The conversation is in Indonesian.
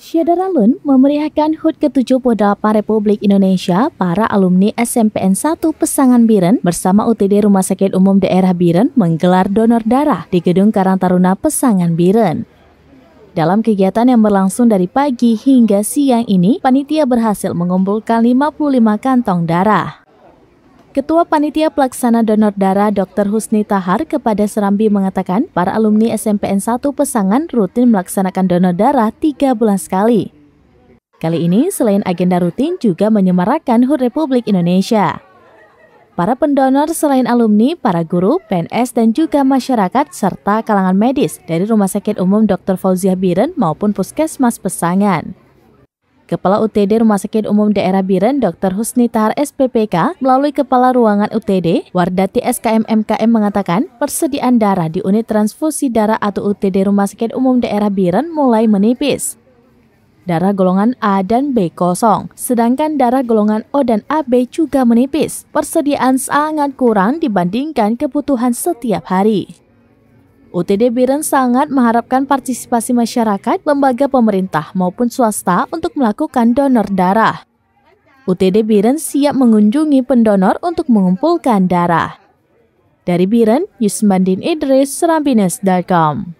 Syedaralun memeriahkan HUT ke 78 Republik Indonesia para alumni SMPN 1 Pesangan Biren bersama UTD Rumah Sakit Umum Daerah Biren menggelar donor darah di Gedung Karang Taruna Pesangan Biren. Dalam kegiatan yang berlangsung dari pagi hingga siang ini, panitia berhasil mengumpulkan 55 kantong darah. Ketua Panitia Pelaksana Donor Darah Dr. Husni Tahar kepada Serambi mengatakan para alumni SMPN 1 Pesangan rutin melaksanakan donor darah tiga bulan sekali. Kali ini selain agenda rutin juga menyemarakan HUT Republik Indonesia. Para pendonor selain alumni, para guru, PNS, dan juga masyarakat serta kalangan medis dari Rumah Sakit Umum Dr. Fauziah Biren maupun Puskesmas Pesangan. Kepala UTD Rumah Sakit Umum Daerah Biren Dr. Husni Tahar SPPK melalui Kepala Ruangan UTD Wardati SKM MKM mengatakan persediaan darah di unit transfusi darah atau UTD Rumah Sakit Umum Daerah Biren mulai menipis darah golongan A dan B kosong, sedangkan darah golongan O dan AB juga menipis. Persediaan sangat kurang dibandingkan kebutuhan setiap hari. UTD Biren sangat mengharapkan partisipasi masyarakat, lembaga pemerintah maupun swasta untuk melakukan donor darah. UTD Biren siap mengunjungi pendonor untuk mengumpulkan darah. Dari Biren, Yusmandin Idris, Serambines.com